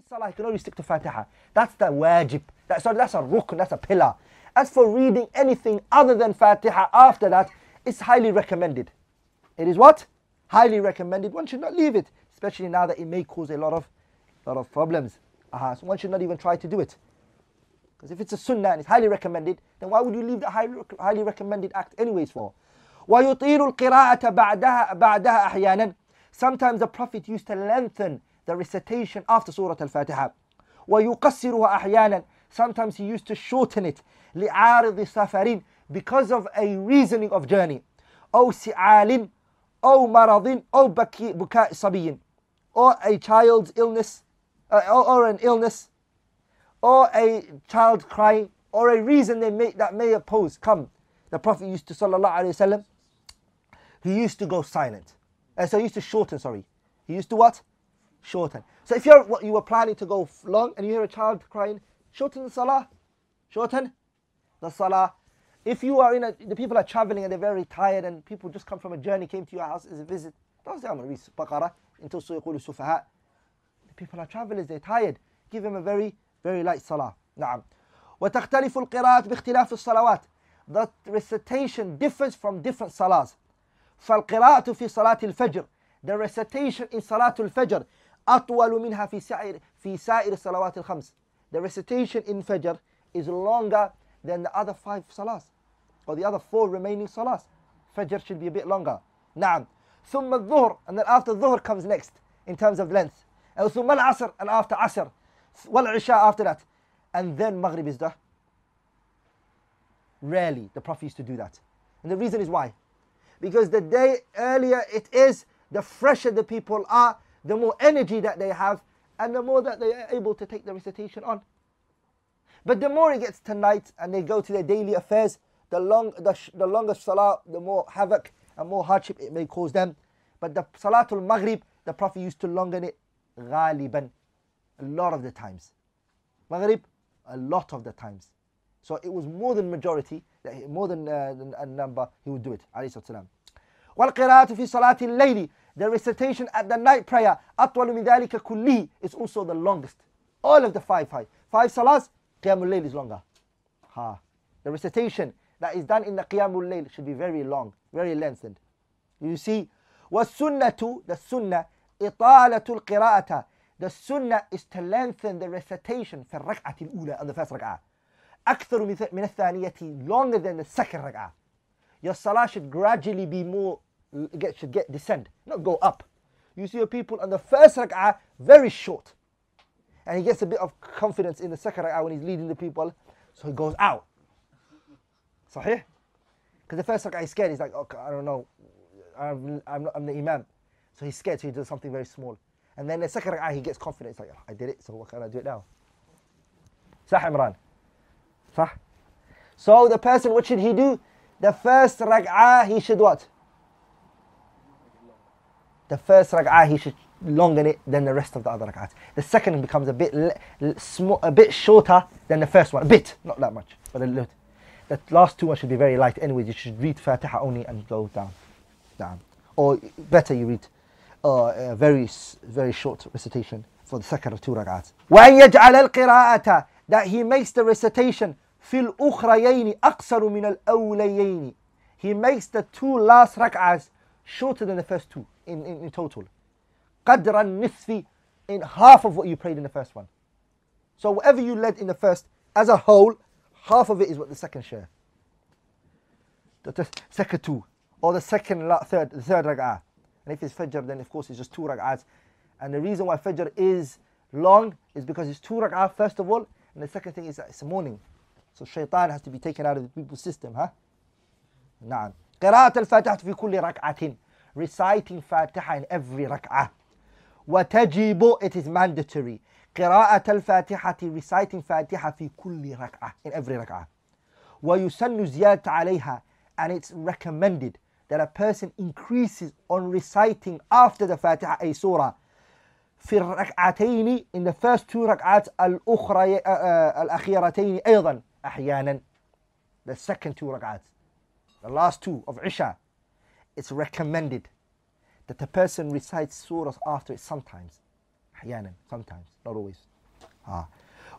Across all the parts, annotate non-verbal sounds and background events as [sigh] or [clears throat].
read Salah, can only stick to Fatiha. That's the wajib. That's that's a rukn, that's a pillar. As for reading anything other than Fatiha after that, it's highly recommended. It is what? Highly recommended. One should not leave it, especially now that it may cause a lot of, lot of problems. Uh-huh. So one should not even try to do it. Because if it's a sunnah and it's highly recommended, then why would you leave the highly, highly recommended act anyways for? وَيُطِيلُ الْقِرَاءَةَ بَعْدَهَا, بَعْدَهَا أَحْيَانًا Sometimes the Prophet used to lengthen the recitation after Surah Al-Fatiha. Sometimes he used to shorten it. لِعَارِضِ safarin Because of a reasoning of journey. أو سِعَالٍ أو مرضٍ أو بكاء صبي Or a child's illness, uh, or, or an illness, or a child crying, or a reason they may, that may oppose. Come, the Prophet used to, الله عليه وسلم. he used to go silent. Uh, so he used to shorten, sorry. He used to what? shorten. So if you're you were planning to go long and you hear a child crying, shorten the salah, shorten the salah. If you are in a, the people are traveling and they're very tired and people just come from a journey, came to your house as a visit, don't say I'm going to read until Suyukul Sufaha. The people are travelers, they're tired. Give them a very, very light salah. Na'am. وتختلف القراءات باختلاف الصلوات. That recitation differs from different salahs. فالقراءة في صلاة الفجر. The recitation in صلاة الفجر أطول منها في سائر في سائر الصلوات الخمس. The recitation in Fajr is longer than the other five salas, or the other four remaining salas. Fajr should be a bit longer. نعم. ثم الظهر and then after الظهر comes next in terms of length. And ثم العصر and after عصر. والعشاء after that. And then Maghrib is the Rarely the Prophet used to do that. And the reason is why? Because the day earlier it is, the fresher the people are, the more energy that they have, and the more that they are able to take the recitation on. But the more it gets to night and they go to their daily affairs, the, long, the, the longer salah, the more havoc and more hardship it may cause them. But the salatul maghrib, the Prophet used to longen it ghaliban, a lot of the times. Maghrib, a lot of the times. So it was more than majority, more than, uh, than a number, he would do it, alayhi salam. والقراءة في صلاة الليل the recitation at the night prayer, أطول من ذلك كله, is also the longest. All of the five five. Five salahs, Qiyamul Layl is longer. Ha. The recitation that is done in the Qiyamul Layl should be very long, very lengthened. You see, وَالسُنَّةُ The sunnah, إِطَالَةُ الْقِرَاءَةَ The sunnah is to lengthen the recitation for the الأولى on the first ركعة. أكثر من الثانية longer than the second ركعة. Your salah should gradually be more get, should get descend, not go up. You see your people on the first rak'ah, very short. And he gets a bit of confidence in the second rak'ah when he's leading the people, so he goes out. Sahih? Because the first rak'ah he's scared, he's like, okay, I don't know, I'm, I'm, not, I'm the imam. So he's scared, so he does something very small. And then the second rak'ah, he gets confident. He's like, oh, I did it, so what can I do it now? Sah Imran. Sah? So the person, what should he do? The first rak'ah, he should what? the first rak'ah he should longer it than the rest of the other rak'ahs. The second becomes a bit small, a bit shorter than the first one. A bit, not that much, but a little. The last two ones should be very light. Anyways, you should read Fatiha only and go down, down. Or better, you read uh, a very, very short recitation for the second of two rak'ahs. وَأَنْ يَجْعَلَ That he makes the recitation فِي الْأُخْرَيَيْنِ أَقْصَرُ مِنَ الْأَوْلَيَيْنِ He makes the two last rak'ahs shorter than the first two in, in, in total. Qadran nisfi, in half of what you prayed in the first one. So whatever you led in the first, as a whole, half of it is what the second share. The, the second two, or the second, third, the third rag'ah. And if it's Fajr, then of course it's just two rag'ahs. And the reason why Fajr is long is because it's two rag'ah first of all, and the second thing is that it's a morning. So shaitan has to be taken out of the people's system, huh? Na'am. قراءة الفاتحة في كل ركعة reciting فاتحة in every ركعة وتجب it is mandatory قراءة الفاتحة reciting فاتحة في كل ركعة in every ركعة ويسن زيادة عليها and it's recommended that a person increases on reciting after the فاتحة أي سورة في الركعتين in the first two ركعات الأخرى آه، آه، الأخيرتين أيضا أحيانا the second two ركعات the last two of Isha, it's recommended that the person recites surahs after it sometimes. sometimes, not always. Ah.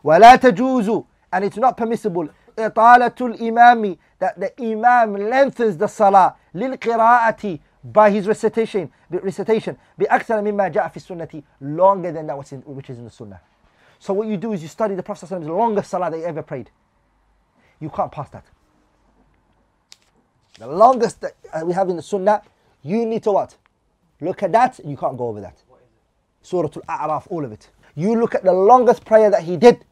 ولا تجوز and it's not permissible إطالة الإمام that the imam lengthens the salah للقراءة by his recitation recitation بأكثر مما جاء في السنة longer than that which is, in, which is in the sunnah so what you do is you study the Prophet's longest salah that he ever prayed you can't pass that the longest that uh, we have in the Sunnah, you need to what? Look at that, you can't go over that. Surah Al-A'raf, all of it. You look at the longest prayer that he did,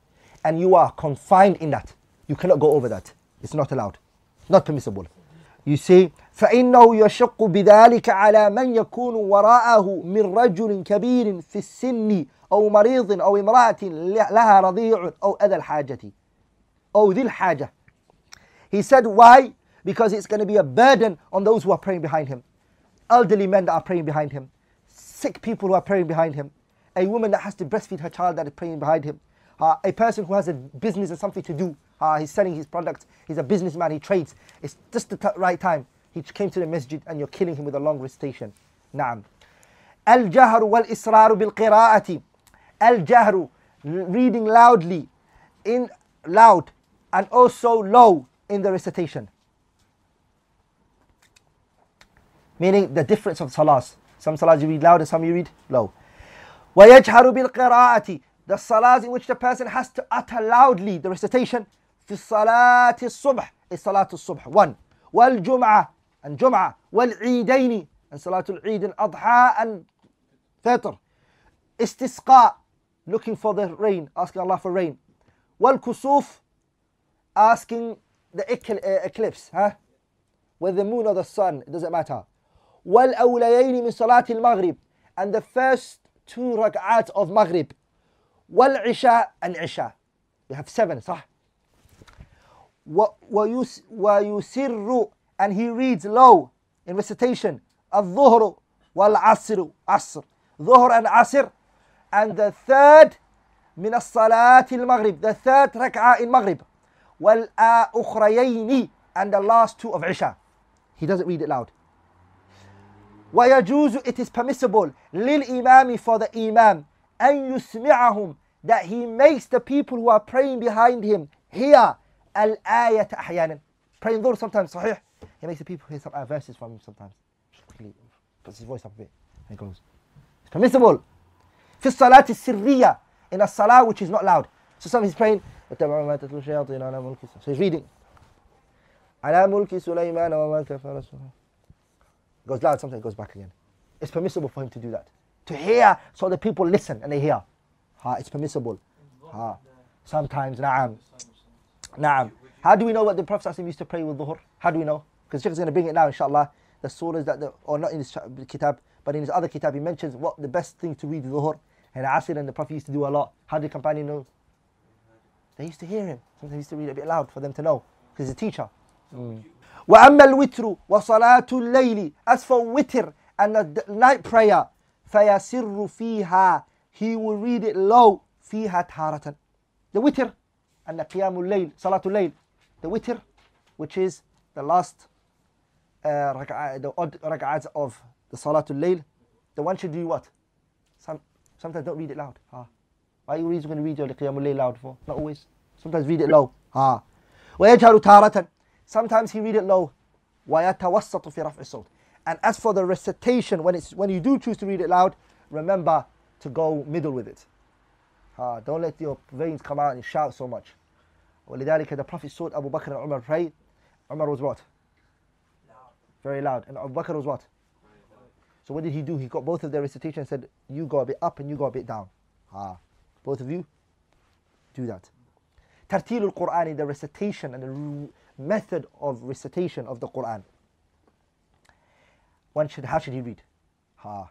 and you are confined in that. You cannot go over that. It's not allowed. Not permissible. You see, فإنه يشق بذلك على من يكون وراءه من رجل كبير في السن أو مريض أو امرأة لها رضيع أو أذى الحاجة أو ذي الحاجة. He said, why? because it's going to be a burden on those who are praying behind him. Elderly men that are praying behind him, sick people who are praying behind him, a woman that has to breastfeed her child that is praying behind him, uh, a person who has a business and something to do. Uh, he's selling his products, he's a businessman, he trades. It's just the right time. He came to the masjid and you're killing him with a long recitation. Naam. Al jahru wal israru bil qira'ati. Al jahru, reading loudly, in loud and also low in the recitation. meaning the difference of salahs. Some salahs you read loud and some you read low. وَيَجْهَرُ بِالْقِرَاءَةِ The salahs in which the person has to utter loudly the recitation. salat الصَّلَاةِ الصُّبْحِ is Salat subh. One. وَالْجُمْعَةِ and Jum'ah. وَالْعِيدَيْنِ and salatul eid and adha and fitr. Istisqa, looking for the rain, asking Allah for rain. Wal-kusuf, asking the eh, eclipse, huh? Whether the moon or the sun, it doesn't matter. والأوليين من صلاة المغرب and the first two ركعات of Maghrib والعشاء العشاء Isha we have seven صح ويسر and he reads low in recitation الظهر والعصر عصر ظهر and عصر and the third من الصلاة المغرب the third ركعة in Maghrib والأخريين and the last two of عشاء he doesn't read it loud وَيَجُوزُ It is permissible لِلْإِمَامِ for the Imam أَن يُسْمِعَهُمْ That he makes the people who are praying behind him hear الآية أحيانا Praying dhuhr sometimes, صحيح He makes the people hear some verses from him sometimes. He puts his voice up a bit and goes. It's permissible. في الصلاة السرية In a salah which is not loud. So some he's praying So he's reading على ملك سليمان وما كفر سليمان goes loud, sometimes it goes back again. It's permissible for him to do that. To hear so the people listen and they hear. Ha, it's permissible. Ha. Sometimes, na'am. Na'am. How do we know what the Prophet used to pray with dhuhr? How do we know? Because Sheikh is going to bring it now, inshallah. The surahs that, are not in this kitab, but in his other kitab, he mentions what the best thing to read dhuhr and asr, and the Prophet used to do a lot. How did the companion know? They used to hear him. Sometimes he used to read a bit loud for them to know, because he's a teacher. Mm. وأما الوتر وصلاة الليل As for witr and the night prayer فيسر فيها He will read it low فيها تارة The witr and the قيام الليل صلاة الليل The witr which is the last uh, ركع, the odd ركعات of the صلاة الليل the one should do what? Some, sometimes don't read it loud. huh? Why are you going to read your قيام الليل loud for? Not always. Sometimes read it low. ها huh? ويجهر تارة Sometimes he read it low. وَيَتَوَسَّطُ And as for the recitation, when, it's, when you do choose to read it loud, remember to go middle with it. Uh, don't let your veins come out and shout so much. ولذلك the Prophet saw Abu Bakr and Umar pray. Umar was what? Very loud. And Abu Bakr was what? So what did he do? He got both of their recitation and said, you go a bit up and you go a bit down. Ah, both of you, do that. Tartil al-Qur'an, the recitation and the method of recitation of the Quran. One should, how should he read? Ha.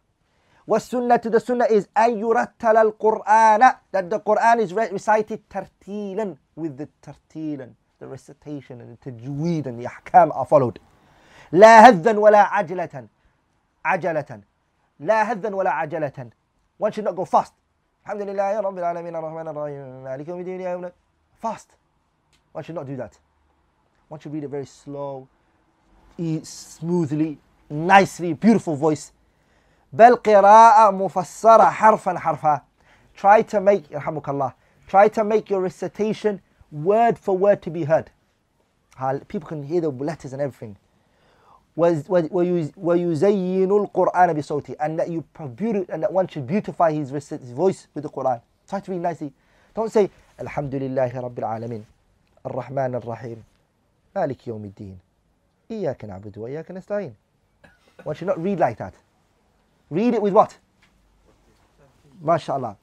Sunnah? to the sunnah is أن يرتل القرآن that the Quran is recited ترتيلا with the tartilan the recitation and the tajweed and the ahkam are followed لا هذا ولا عجلة عجلة لا هذا ولا عجلة one should not go fast الحمد لله رب العالمين الرحمن الرحيم مالك يوم الدين fast one should not do that want you to read it very slow, smoothly, nicely, beautiful voice. بل قراءة مفسرة حرفا حرفا. Try to make, Allah, try to make your recitation word for word to be heard. People can hear the letters and everything. ويزين القرآن بصوتي and that you and that one should beautify his, his voice with the Quran. Try to read nicely. Don't say الحمد لله رب العالمين الرحمن الرحيم Malik yawmiddin. Iyaka na'budu wa iyaka nasta'in. One should not read like that. Read it with what? MashaAllah.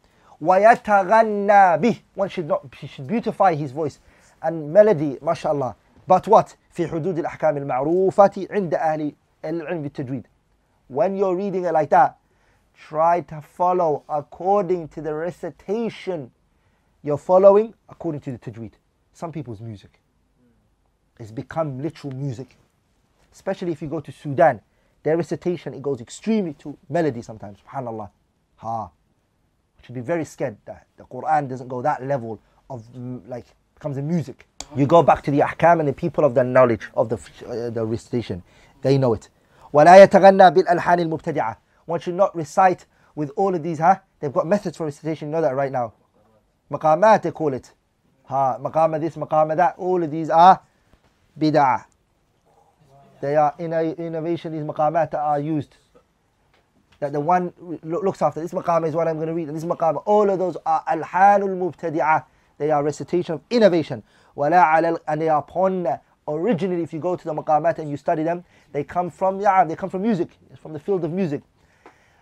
وَيَتَغَنَّى بِهِ One should not He should beautify his voice and melody, mashallah. But what? في حدود الأحكام المعروفة عند أهل العلم بالتجويد. When you're reading it like that, try to follow according to the recitation. You're following according to the tajweed. Some people's music. It's become literal music. Especially if you go to Sudan, their recitation it goes extremely to melody sometimes. Subhanallah. Ha. Should be very scared that the Quran doesn't go that level of mm, like comes in music. You go back to the ahkam and the people of the knowledge of the uh, the recitation, they know it. ولا One should not recite with all of these, huh? They've got methods for recitation. You know that right now. Maqamat they call it. Ha, maqama this, maqama that. All of these are bid'ah. They are innovation, these maqamat are used. That the one looks after. This maqam is what I'm going to read. And this maqam, all of those are alhanul mubtadi'ah. They are recitation of innovation. And they are upon originally, if you go to the maqamat and you study them, they come from yeah. they come from music, from the field of music.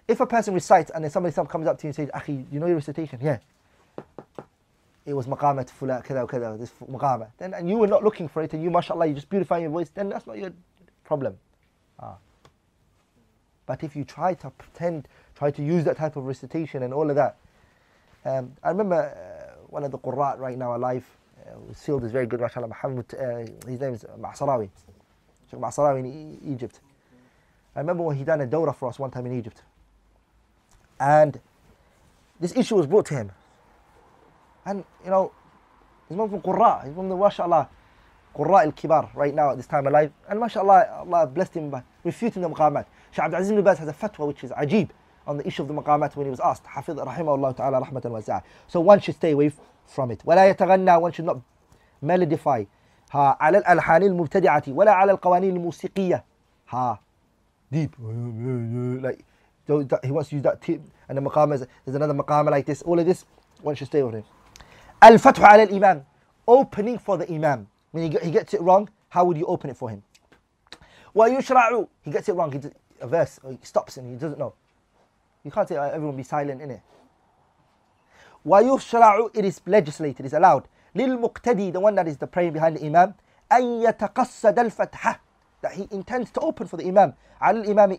If a person recites and then somebody comes up to you and says, Akhi, you know your recitation? Yeah it was to fulan kada kada this maqama then and you were not looking for it and you mashallah you just beautifying your voice then that's not your problem ah. but if you try to pretend try to use that type of recitation and all of that um, I remember uh, one of the qurra right now alive uh, sealed is very good mashallah Muhammad uh, his name is Ma'sarawi Sheikh Ma'sarawi in e Egypt I remember when he done a dawrah for us one time in Egypt and this issue was brought to him And, you know, he's one of the Qurra. He's one of the, mashallah, Qurra al-Kibar right now at this time alive. And mashallah, Allah blessed him by refuting the maqamat. shah abd azim ibn Baz has a fatwa which is ajib on the issue of the maqamat when he was asked. hafiz rahimahu allah ta'ala rahmatan wasi'a So one should stay away from it. wala يَتَغَنَّى One should not melodify. ها على الألحان المبتدعة ولا على القوانين الموسيقية. ها deep. Like, he wants to use that tip and the maqam is there's another maqam like this. All of this, one should stay with him. Al fatwa al Imam, opening for the Imam. When he gets it wrong, how would you open it for him? وَيُشْرَعُ He gets it wrong, he does, a verse, he stops and he doesn't know. You can't say, oh, everyone be silent in it. وَيُشْرَعُ It is legislated, it's allowed. Lil-Muqtadi, The one that is the praying behind the Imam. That he intends to open for the Imam. Al-Imam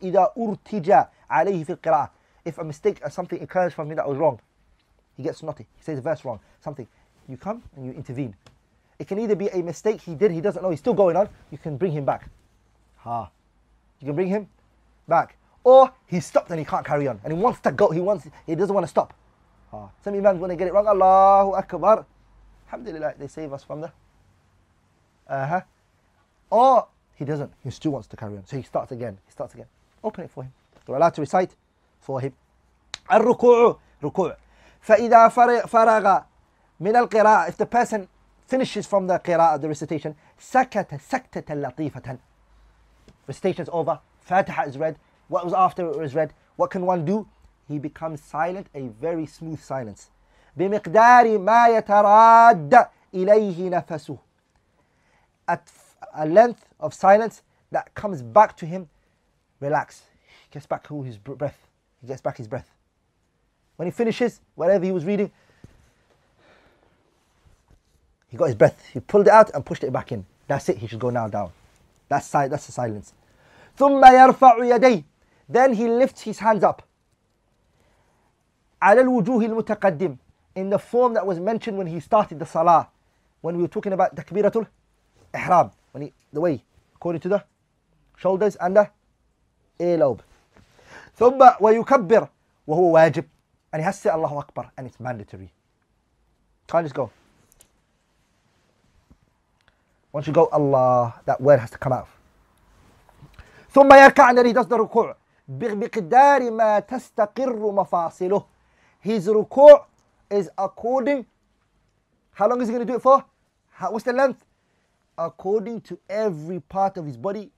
If a mistake or something occurs from me that was wrong, he gets naughty. He says a verse wrong, something. You come and you intervene. It can either be a mistake he did, he doesn't know, he's still going on. You can bring him back. Ha. You can bring him back. Or he stopped and he can't carry on. And he wants to go, he wants, he doesn't want to stop. Ah, Some imams, when they get it wrong, Allahu Akbar. Alhamdulillah, they save us from the. Uh huh. Or he doesn't, he still wants to carry on. So he starts again, he starts again. Open it for him. You're allowed to recite for him. Al-ruku'u, ruku'. فإذا فرغ من القراءة if the person finishes from the قراءة the recitation سكت سكتة لطيفة recitation is over Fatiha is read what was after it was read what can one do he becomes silent a very smooth silence بمقدار ما يتراد إليه نفسه at a length of silence that comes back to him relax he gets back all his breath he gets back his breath when he finishes, whatever he was reading, he got his breath. He pulled it out and pushed it back in. That's it. He should go now down. That's si- that's the silence. Then he lifts his hands up. In the form that was mentioned when he started the salah, when we were talking about takbiratul ihram, when he, the way according to the shoulders and the earlobe. ثم ويكبر وهو واجب. And he has to say Allahu Akbar, and it's mandatory. Can't just go. Once you go Allah, that word has to come out. ثم يركع and does the ruku' بقدار ما تستقر مفاصله His ruku' is according How long is he going to do it for? How, what's the length? According to every part of his body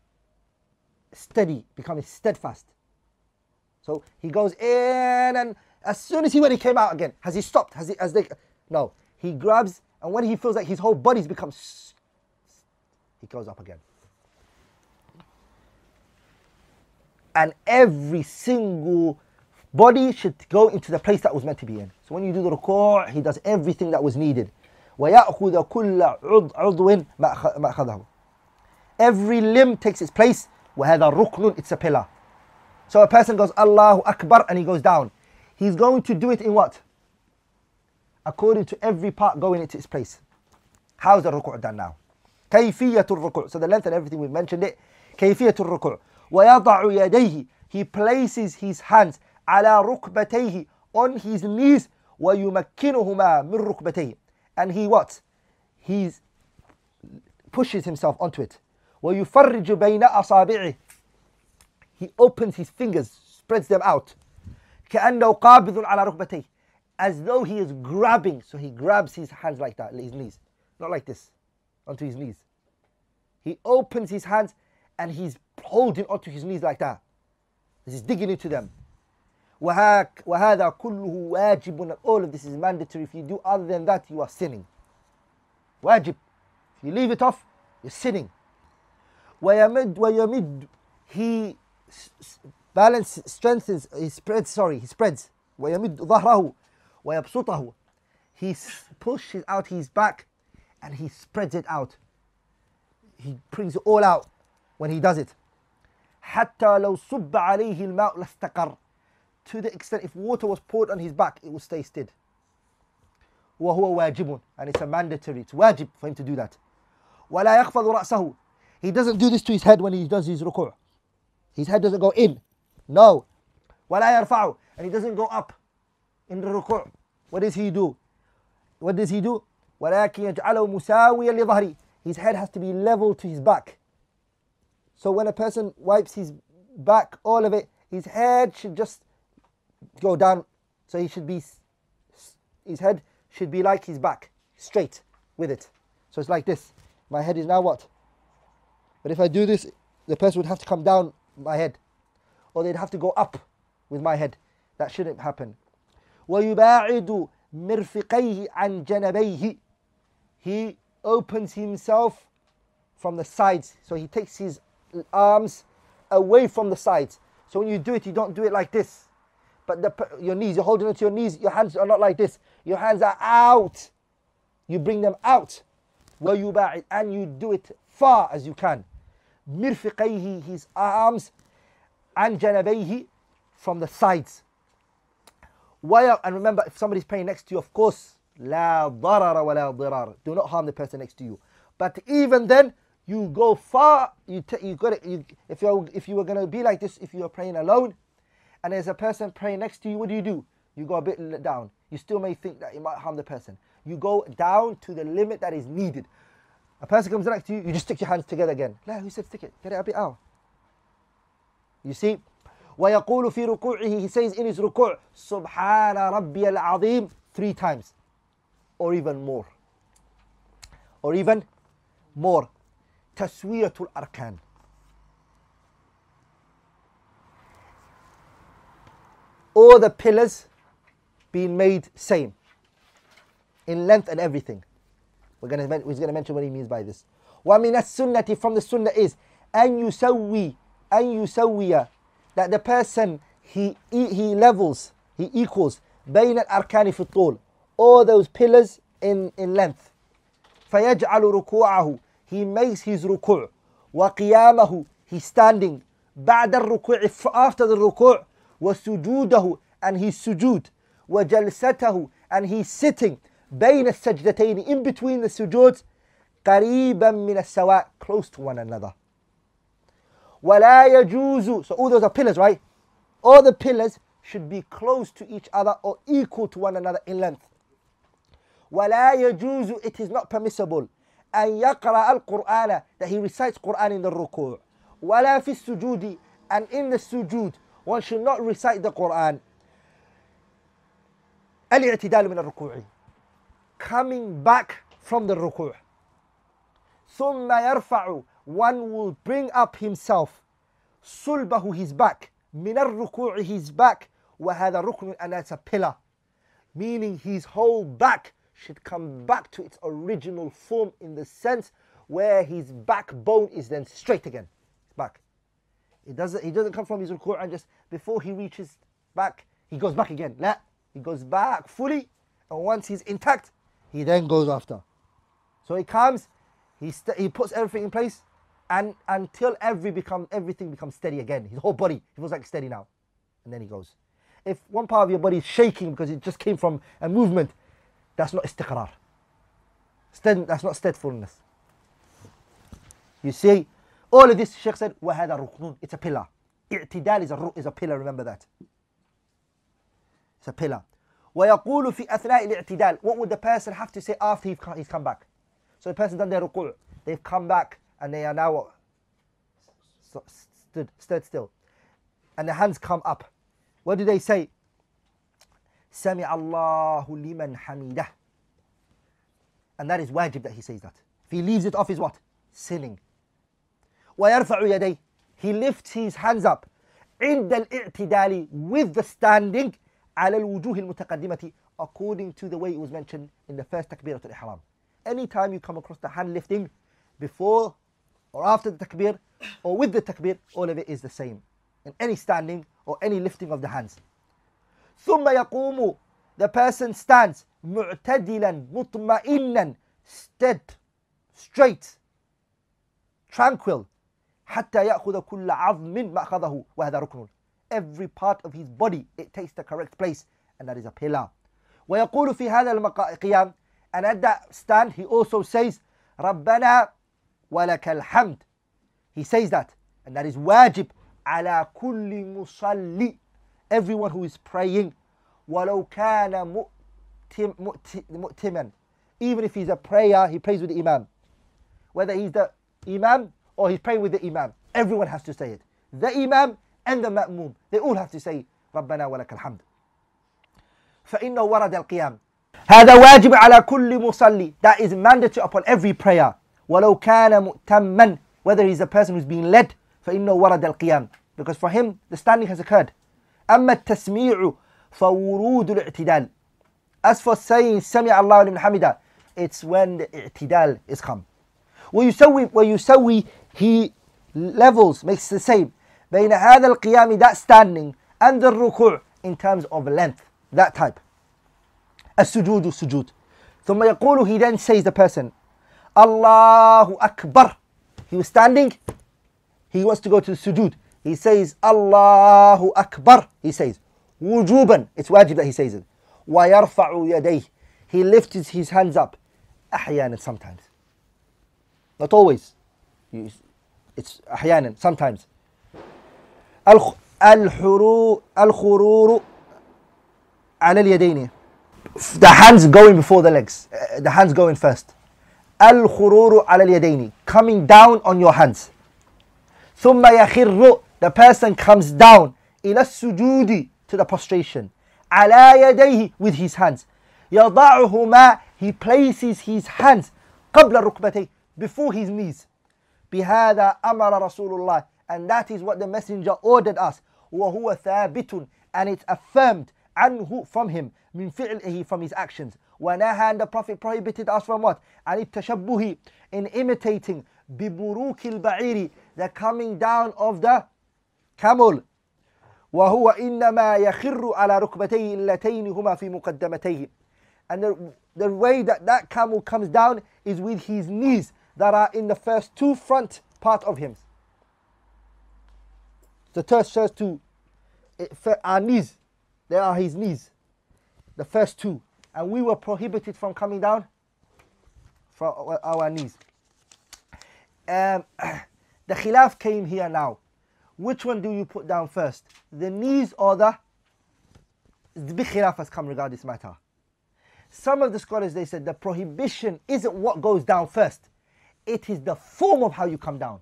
steady, becoming steadfast. So he goes in and as soon as he when he came out again. Has he stopped? Has he? as they? No. He grabs, and when he feels like his whole body's become, he goes up again. And every single body should go into the place that was meant to be in. So when you do the ruku', he does everything that was needed. Every limb takes its place. a رُكْنٌ It's a pillar. So a person goes, Allahu Akbar, and he goes down. He's going to do it in what? According to every part going into its place. How's the ruku' done now? كيفية الركوع. So the length and everything we've mentioned it. كيفية الركوع. ويضع يديه. He places his hands على ركبتيه on his knees ويمكنهما من ركبتيه. And he what? He pushes himself onto it. ويفرج بين أصابعه. He opens his fingers, spreads them out. كأنه قابض على ركبتيه as though he is grabbing so he grabs his hands like that his knees not like this onto his knees he opens his hands and he's holding onto his knees like that he's digging into them وهذا كله واجب all of this is mandatory if you do other than that you are sinning wajib if you leave it off you're sinning ويمد ويمد he balance strengthens he spreads sorry he spreads ظهره he pushes out his back and he spreads it out he brings it all out when he does it حتى لو صب عليه الماء لاستقر to the extent if water was poured on his back it would stay still وهو واجب and it's a mandatory it's wajib for him to do that ولا يخفض رأسه he doesn't do this to his head when he does his ruku' his head doesn't go in no. وَلَا يَرْفَعُ And he doesn't go up in the ruku'. What does he do? What does he do? وَلَكِنْ يَجْعَلَهُ مُسَاوِيًا لِظَهْرِ His head has to be level to his back. So when a person wipes his back, all of it, his head should just go down. So he should be, his head should be like his back, straight with it. So it's like this. My head is now what? But if I do this, the person would have to come down my head or they'd have to go up with my head. That shouldn't happen. He opens himself from the sides. So he takes his arms away from the sides. So when you do it, you don't do it like this. But the, your knees, you're holding onto your knees, your hands are not like this. Your hands are out. You bring them out. And you do it far as you can. مِرْفِقَيْهِ His arms and janabayhi from the sides. Why? and remember, if somebody's praying next to you, of course, la darara wa la Do not harm the person next to you. But even then, you go far. You t- you got it. you, if you if you were going to be like this, if you are praying alone, and there's a person praying next to you, what do you do? You go a bit down. You still may think that it might harm the person. You go down to the limit that is needed. A person comes next to you, you just stick your hands together again. La, who said stick it? Get it a bit out. You see? وَيَقُولُ فِي رُكُوعِهِ He says in his ركوع سُبْحَانَ رَبِّيَ الْعَظِيمِ Three times. Or even more. Or even more. تسوية الأركان. All the pillars being made same. In length and everything. We're going to mention what he means by this. وَمِنَ السُّنَّةِ From the sunnah is أَن يُسَوِّي أن يسوي that the person he he levels he equals بين الأركان في الطول all those pillars in in length فيجعل ركوعه he makes his ركوع وقيامه he standing بعد الركوع after the ركوع وسجوده and his سجود وجلسته and he's sitting بين السجدتين in between the sujoods قريبا من السواء close to one another وَلَا يَجُوزُ So all those are pillars, right? All the pillars should be close to each other or equal to one another in length. وَلَا يَجُوزُ It is not permissible. أَن يَقْرَأَ الْقُرْآنَ That he recites Qur'an in the ruku' وَلَا فِي السُّجُودِ And in the sujood, one should not recite the Qur'an. الاعتدال من الركوع Coming back from the ruku' ثم يرفع one will bring up himself sulbahu his back minar al his back وهذا ركن and that's a pillar meaning his whole back should come back to its original form in the sense where his backbone is then straight again back it doesn't he doesn't come from his ruku' and just before he reaches back he goes back again لا he goes back fully and once he's intact he then goes after so he comes he, he puts everything in place and until every become everything becomes steady again. His whole body, he feels like steady now, and then he goes. If one part of your body is shaking because it just came from a movement, that's not istiqrar. Stead, that's not steadfastness. You see, all of this Sheikh said, وَهَذَا رُكْنٌ It's a pillar. I'tidal is a, is a pillar, remember that. It's a pillar. ويقول في أثناء الاعتدال What would the person have to say after he's come back? So the person done their ركوع. They've come back and they are now what? So, stood, stood still. And the hands come up. What do they say? Sami Allahu liman hamidah. And that is wajib that he says that. If he leaves it off, is what? Sinning. He lifts his hands up. عند الاعتدال with the standing على الوجوه المتقدمة according to the way it was mentioned in the first takbiratul ihram. Anytime you come across the hand lifting before or after the takbir or with the takbir, all of it is the same in any standing or any lifting of the hands. ثم يقوم the person stands معتدلا مطمئنا stead straight tranquil حتى يأخذ كل عظم ما أخذه وهذا ركن every part of his body it takes the correct place and that is a pillar ويقول في هذا القيام and at that stand he also says ربنا وَلَكَ hamd, He says that, and that is wajib ala kulli musalli. Everyone who is praying وَلَوْ كَانَ مُؤْتِمًا Even if he's a prayer, he prays with the imam. Whether he's the imam or he's praying with the imam. Everyone has to say it. The imam and the ma'mum. They all have to say رَبَّنَا وَلَكَ الْحَمْدِ فَإِنَّهُ وَرَدَ الْقِيَامِ هذا واجب على كل مصلي. That is mandatory upon every prayer. وَلَوْ كَانَ مُؤْتَمًّا Whether he's a person who's being led فَإِنَّهُ وَرَدَ الْقِيَامِ Because for him, the standing has occurred. أَمَّا التَّسْمِيعُ فَوُرُودُ الْاعْتِدَالِ As for saying سَمِعَ اللَّهُ لِمْ حَمِدًا It's when the i'tidal is come. وَيُسَوِّي وَيُسَوِّي He levels, makes the same. بين هذا القيام that standing and the ruku' in terms of length that type السجود السجود ثم يقول he then says the person Allahu Akbar. He was standing. He wants to go to the sujood. He says, Allahu Akbar. He says, wujuban. It's wajib that he says it. وَيَرْفَعُ يَدَيْهِ He lifts his hands up. أحيانا sometimes. Not always. It's أحيانا sometimes. الخرور على اليدين. The hands going before the legs. Uh, the hands going first al khururu al coming down on your hands. ثُمَّ يَخِرُّ The person comes down إِلَى السُّجُودِ To the prostration. عَلَى يَدَيْهِ With his hands. يَضَعُهُمَا He places his hands قبل الركبتين Before his knees. بِهَذَا أَمَرَ رَسُولُ اللَّهِ And that is what the messenger ordered us. وَهُوَ ثَابِتٌ And it's affirmed عنه from him. مِنْ فِعْلِهِ From his actions. وَنَهَا the Prophet prohibited us from what? عَنِ التَّشَبُّهِ In imitating بِبُرُوكِ الْبَعِيرِ The coming down of the camel. وهو إنما يخر على ركبتيه اللتين هما في مقدمتيه and the, the way that that camel comes down is with his knees that are in the first two front part of him the first, first two are eh, knees they are his knees the first two and we were prohibited from coming down from our knees. Um, [clears throat] the Khilaf came here now. Which one do you put down first? The knees or the... The Khilaf has come regarding this matter. Some of the scholars, they said the prohibition isn't what goes down first. It is the form of how you come down.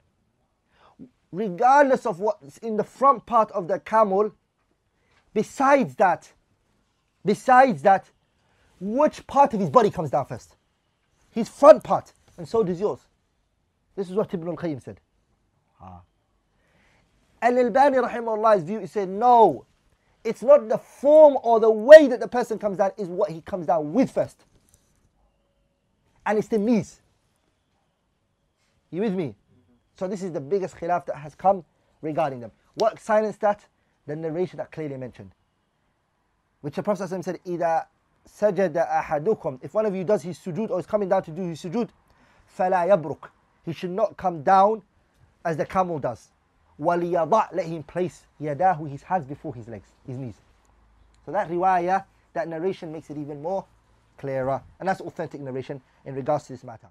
Regardless of what's in the front part of the camel, besides that, besides that, which part of his body comes down first? His front part, and so does yours. This is what Ibn al-Qayyim said. Ah. Al-Albani rahimahullah's view is saying, no, it's not the form or the way that the person comes down, is what he comes down with first. And it's the knees. You with me? So this is the biggest khilaf that has come regarding them. What silenced that? The narration that clearly mentioned. Which the Prophet said, either sajada ahadukum, if one of you does his sujood or is coming down to do his sujood, fala يَبْرُكْ He should not come down as the camel does. وَلِيَضَعْ Let him place yadahu, his hands before his legs, his knees. So that riwayah, that narration makes it even more clearer. And that's authentic narration in regards to this matter.